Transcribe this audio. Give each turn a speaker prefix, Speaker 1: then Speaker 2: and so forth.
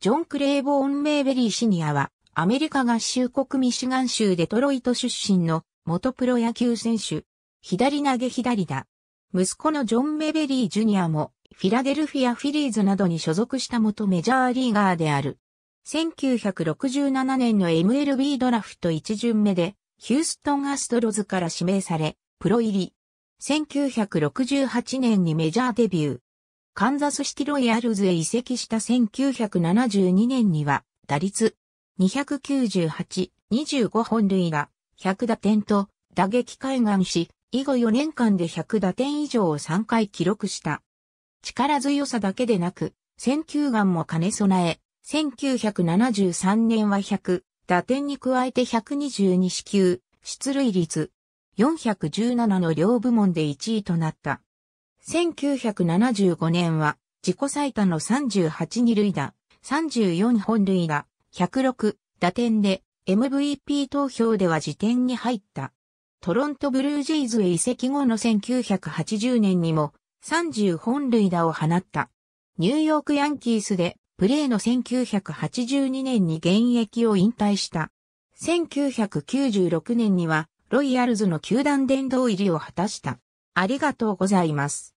Speaker 1: ジョン・クレイボーン・メイベリー・シニアは、アメリカ合衆国ミシガン州デトロイ
Speaker 2: ト出身の元プロ野球選手。左投げ左打。息子のジョン・メベリー・ジュニアも、フィラデルフィア・フィリーズなどに所属した元メジャーリーガーである。1967年の MLB ドラフト1巡目で、ヒューストン・アストロズから指名され、プロ入り。1968年にメジャーデビュー。カンザスシティロイヤルズへ移籍した1972年には、打率298、25本塁打、100打点と打撃開眼し、以後4年間で100打点以上を3回記録した。力強さだけでなく、選球眼も兼ね備え、1973年は100、打点に加えて122支球、出塁率、417の両部門で1位となった。1975年は自己最多の38二塁打、34本塁打、106打点で MVP 投票では時点に入った。トロントブルージーズへ移籍後の1980年にも30本塁打を放った。ニューヨークヤンキースでプレーの1982年に現役を引退した。1996
Speaker 1: 年にはロイヤルズの球団殿堂入りを果たした。ありがとうございます。